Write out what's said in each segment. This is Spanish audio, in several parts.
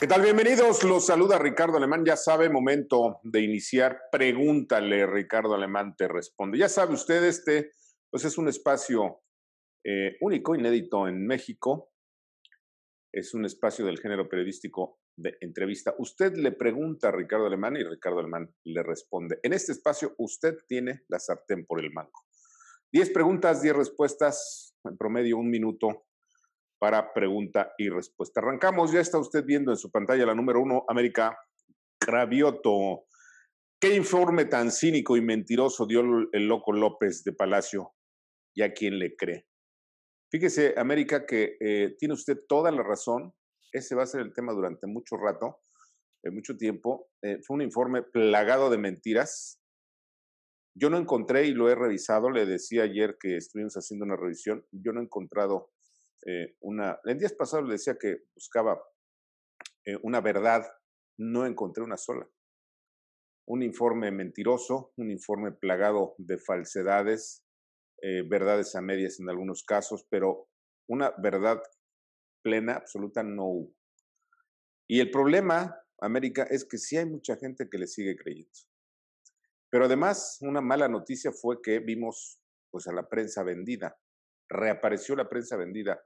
¿Qué tal? Bienvenidos. Los saluda Ricardo Alemán. Ya sabe, momento de iniciar. Pregúntale, Ricardo Alemán te responde. Ya sabe usted, este pues es un espacio eh, único, inédito en México. Es un espacio del género periodístico de entrevista. Usted le pregunta a Ricardo Alemán y Ricardo Alemán le responde. En este espacio usted tiene la sartén por el mango. Diez preguntas, diez respuestas, en promedio un minuto para pregunta y respuesta. Arrancamos, ya está usted viendo en su pantalla la número uno, América Cravioto. ¿Qué informe tan cínico y mentiroso dio el loco López de Palacio? ¿Y a quién le cree? Fíjese, América, que eh, tiene usted toda la razón. Ese va a ser el tema durante mucho rato, en eh, mucho tiempo. Eh, fue un informe plagado de mentiras. Yo no encontré, y lo he revisado, le decía ayer que estuvimos haciendo una revisión, yo no he encontrado eh, una... En días pasado le decía que buscaba eh, una verdad, no encontré una sola. Un informe mentiroso, un informe plagado de falsedades, eh, verdades a medias en algunos casos, pero una verdad plena, absoluta, no hubo. Y el problema, América, es que sí hay mucha gente que le sigue creyendo. Pero además, una mala noticia fue que vimos pues, a la prensa vendida. Reapareció la prensa vendida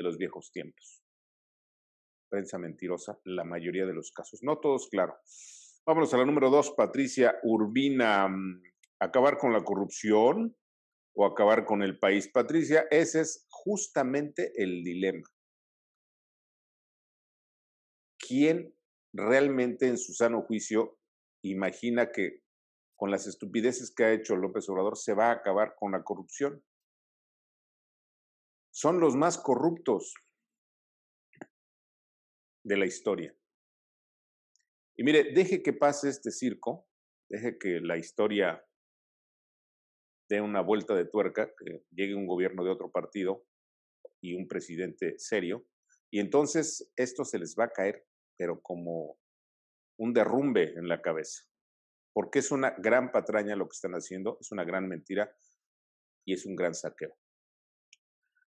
de los viejos tiempos. Prensa mentirosa, la mayoría de los casos. No todos, claro. Vámonos a la número dos, Patricia Urbina. Mm, acabar con la corrupción o acabar con el país. Patricia, ese es justamente el dilema. ¿Quién realmente en su sano juicio imagina que con las estupideces que ha hecho López Obrador se va a acabar con la corrupción? son los más corruptos de la historia. Y mire, deje que pase este circo, deje que la historia dé una vuelta de tuerca, que llegue un gobierno de otro partido y un presidente serio, y entonces esto se les va a caer, pero como un derrumbe en la cabeza, porque es una gran patraña lo que están haciendo, es una gran mentira y es un gran saqueo.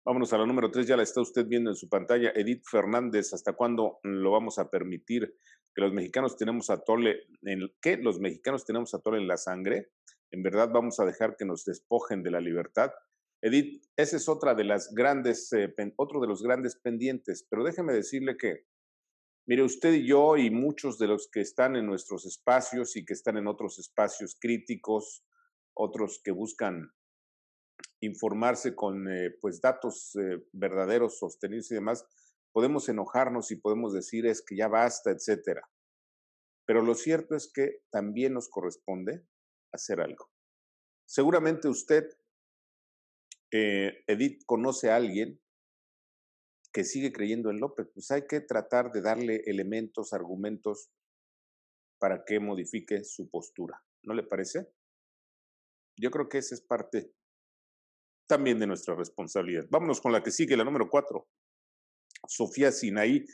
Vámonos a la número tres, ya la está usted viendo en su pantalla. Edith Fernández, ¿hasta cuándo mm, lo vamos a permitir? Que los mexicanos tenemos a tole, en, Los mexicanos tenemos a en la sangre. ¿En verdad vamos a dejar que nos despojen de la libertad? Edith, ese es otra de las grandes, eh, otro de los grandes pendientes, pero déjeme decirle que, mire, usted y yo y muchos de los que están en nuestros espacios y que están en otros espacios críticos, otros que buscan informarse con eh, pues datos eh, verdaderos, sostenidos y demás, podemos enojarnos y podemos decir es que ya basta, etcétera. Pero lo cierto es que también nos corresponde hacer algo. Seguramente usted, eh, Edith, conoce a alguien que sigue creyendo en López. Pues hay que tratar de darle elementos, argumentos para que modifique su postura. ¿No le parece? Yo creo que esa es parte también de nuestra responsabilidad. Vámonos con la que sigue, la número cuatro. Sofía Sinaí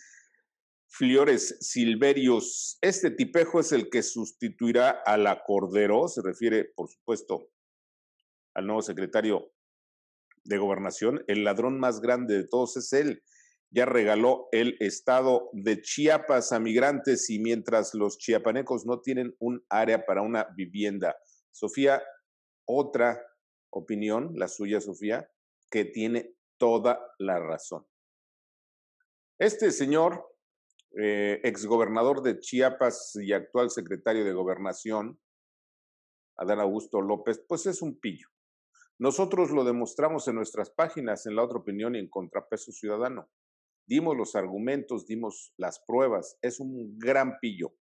Flores Silverios. Este tipejo es el que sustituirá a la Cordero, se refiere, por supuesto, al nuevo secretario de Gobernación. El ladrón más grande de todos es él. Ya regaló el estado de Chiapas a migrantes y mientras los chiapanecos no tienen un área para una vivienda. Sofía, otra opinión, la suya, Sofía, que tiene toda la razón. Este señor, eh, exgobernador de Chiapas y actual secretario de Gobernación, Adán Augusto López, pues es un pillo. Nosotros lo demostramos en nuestras páginas, en La Otra Opinión y en Contrapeso Ciudadano. Dimos los argumentos, dimos las pruebas. Es un gran pillo.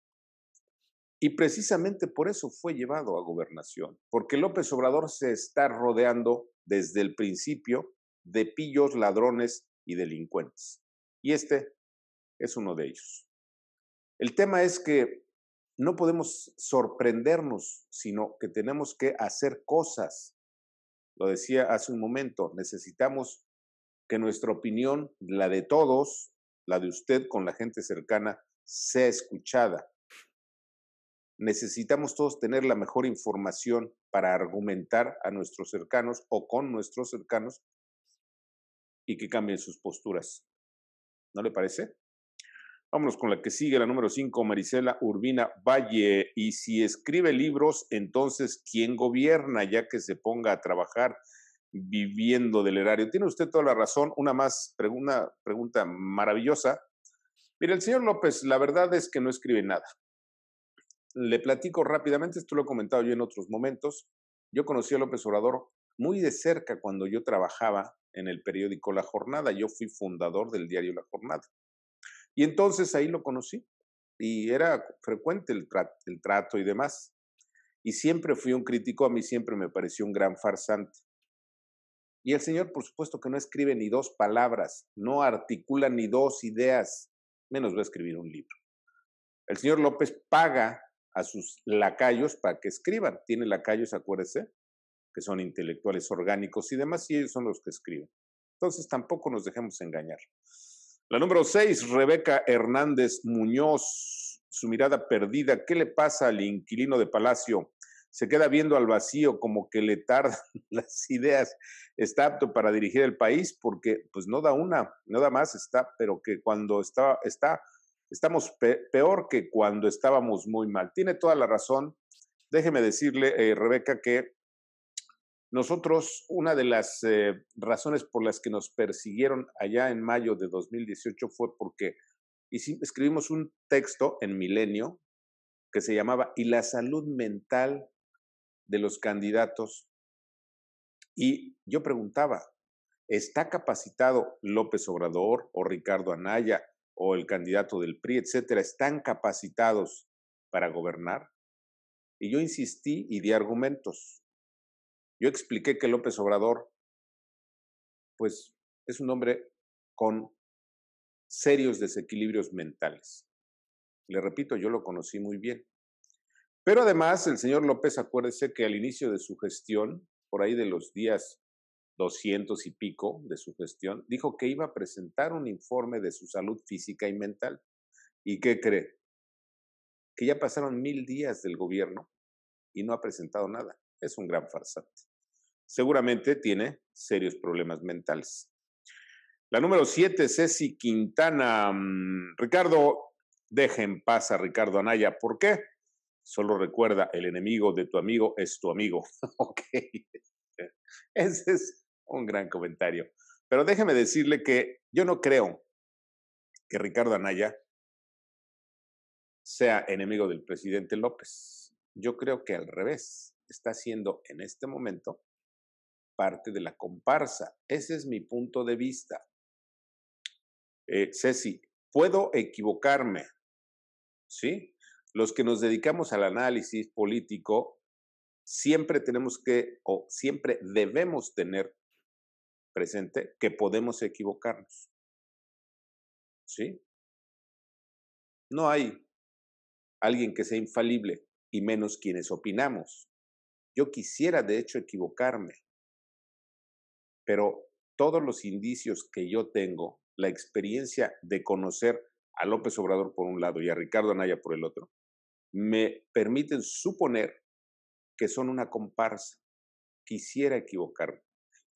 Y precisamente por eso fue llevado a gobernación, porque López Obrador se está rodeando desde el principio de pillos, ladrones y delincuentes. Y este es uno de ellos. El tema es que no podemos sorprendernos, sino que tenemos que hacer cosas. Lo decía hace un momento, necesitamos que nuestra opinión, la de todos, la de usted con la gente cercana, sea escuchada necesitamos todos tener la mejor información para argumentar a nuestros cercanos o con nuestros cercanos y que cambien sus posturas. ¿No le parece? Vámonos con la que sigue, la número 5, Marisela Urbina Valle. Y si escribe libros, entonces, ¿quién gobierna? Ya que se ponga a trabajar viviendo del erario. Tiene usted toda la razón. Una más, una pregunta maravillosa. Mire, el señor López, la verdad es que no escribe nada le platico rápidamente, esto lo he comentado yo en otros momentos. Yo conocí a López Obrador muy de cerca cuando yo trabajaba en el periódico La Jornada. Yo fui fundador del diario La Jornada. Y entonces ahí lo conocí y era frecuente el, el trato y demás. Y siempre fui un crítico, a mí siempre me pareció un gran farsante. Y el señor, por supuesto, que no escribe ni dos palabras, no articula ni dos ideas, menos va a escribir un libro. El señor López paga a sus lacayos para que escriban. Tiene lacayos, acuérdese, que son intelectuales orgánicos y demás, y ellos son los que escriben. Entonces tampoco nos dejemos engañar. La número seis, Rebeca Hernández Muñoz, su mirada perdida. ¿Qué le pasa al inquilino de Palacio? Se queda viendo al vacío como que le tardan las ideas. Está apto para dirigir el país porque pues no da una, nada más, está, pero que cuando está, está estamos peor que cuando estábamos muy mal. Tiene toda la razón. Déjeme decirle, eh, Rebeca, que nosotros, una de las eh, razones por las que nos persiguieron allá en mayo de 2018 fue porque escribimos un texto en Milenio que se llamaba Y la salud mental de los candidatos. Y yo preguntaba, ¿está capacitado López Obrador o Ricardo Anaya o el candidato del PRI, etcétera, están capacitados para gobernar? Y yo insistí y di argumentos. Yo expliqué que López Obrador, pues, es un hombre con serios desequilibrios mentales. Le repito, yo lo conocí muy bien. Pero además, el señor López, acuérdese que al inicio de su gestión, por ahí de los días 200 y pico de su gestión, dijo que iba a presentar un informe de su salud física y mental. ¿Y qué cree? Que ya pasaron mil días del gobierno y no ha presentado nada. Es un gran farsante. Seguramente tiene serios problemas mentales. La número siete, Ceci Quintana. Mm, Ricardo, deje en paz a Ricardo Anaya. ¿Por qué? Solo recuerda, el enemigo de tu amigo es tu amigo. ok. Ese un gran comentario. Pero déjeme decirle que yo no creo que Ricardo Anaya sea enemigo del presidente López. Yo creo que al revés, está siendo en este momento parte de la comparsa. Ese es mi punto de vista. Eh, Ceci, puedo equivocarme, ¿sí? Los que nos dedicamos al análisis político siempre tenemos que o siempre debemos tener presente que podemos equivocarnos. ¿Sí? No hay alguien que sea infalible y menos quienes opinamos. Yo quisiera, de hecho, equivocarme, pero todos los indicios que yo tengo, la experiencia de conocer a López Obrador por un lado y a Ricardo Anaya por el otro, me permiten suponer que son una comparsa. Quisiera equivocarme.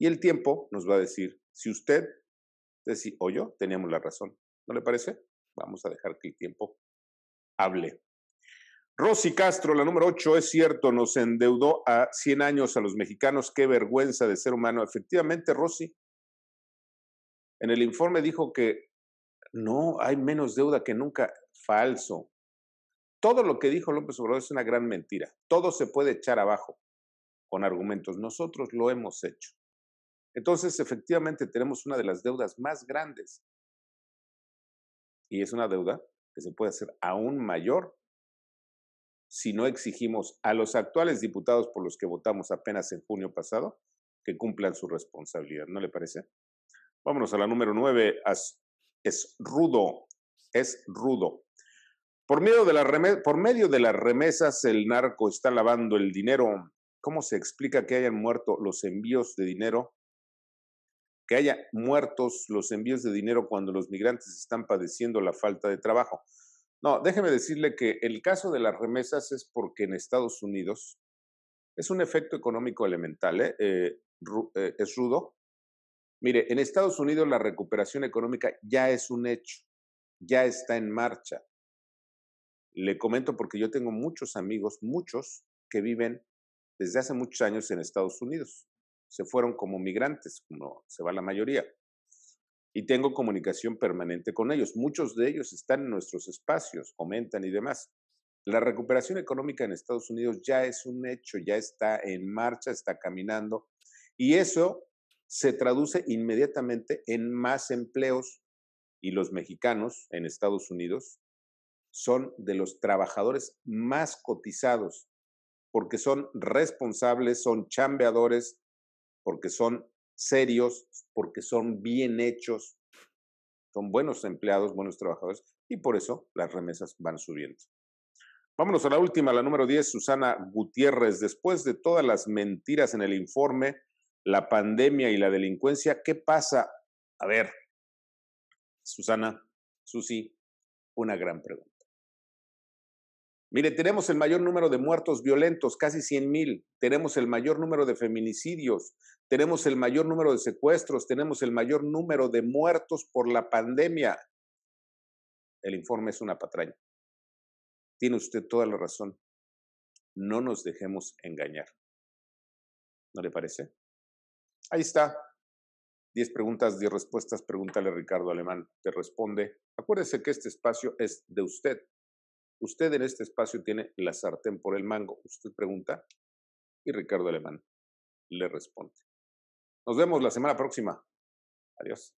Y el tiempo nos va a decir si usted o yo teníamos la razón. ¿No le parece? Vamos a dejar que el tiempo hable. Rosy Castro, la número 8, es cierto, nos endeudó a 100 años a los mexicanos. Qué vergüenza de ser humano. Efectivamente, Rosy, en el informe dijo que no, hay menos deuda que nunca. Falso. Todo lo que dijo López Obrador es una gran mentira. Todo se puede echar abajo con argumentos. Nosotros lo hemos hecho. Entonces, efectivamente, tenemos una de las deudas más grandes. Y es una deuda que se puede hacer aún mayor si no exigimos a los actuales diputados por los que votamos apenas en junio pasado que cumplan su responsabilidad. ¿No le parece? Vámonos a la número nueve. Es rudo. Es rudo. Por medio, de por medio de las remesas, el narco está lavando el dinero. ¿Cómo se explica que hayan muerto los envíos de dinero que haya muertos los envíos de dinero cuando los migrantes están padeciendo la falta de trabajo. No, déjeme decirle que el caso de las remesas es porque en Estados Unidos es un efecto económico elemental, ¿eh? Eh, eh, es rudo. Mire, en Estados Unidos la recuperación económica ya es un hecho, ya está en marcha. Le comento porque yo tengo muchos amigos, muchos, que viven desde hace muchos años en Estados Unidos se fueron como migrantes, como se va la mayoría. Y tengo comunicación permanente con ellos. Muchos de ellos están en nuestros espacios, aumentan y demás. La recuperación económica en Estados Unidos ya es un hecho, ya está en marcha, está caminando. Y eso se traduce inmediatamente en más empleos. Y los mexicanos en Estados Unidos son de los trabajadores más cotizados, porque son responsables, son chambeadores, porque son serios, porque son bien hechos, son buenos empleados, buenos trabajadores, y por eso las remesas van subiendo. Vámonos a la última, la número 10, Susana Gutiérrez. Después de todas las mentiras en el informe, la pandemia y la delincuencia, ¿qué pasa? A ver, Susana, Susi, una gran pregunta. Mire, tenemos el mayor número de muertos violentos, casi 100 mil. Tenemos el mayor número de feminicidios. Tenemos el mayor número de secuestros. Tenemos el mayor número de muertos por la pandemia. El informe es una patraña. Tiene usted toda la razón. No nos dejemos engañar. ¿No le parece? Ahí está. Diez preguntas, diez respuestas. Pregúntale Ricardo Alemán. Te responde. Acuérdese que este espacio es de usted Usted en este espacio tiene la sartén por el mango. Usted pregunta y Ricardo Alemán le responde. Nos vemos la semana próxima. Adiós.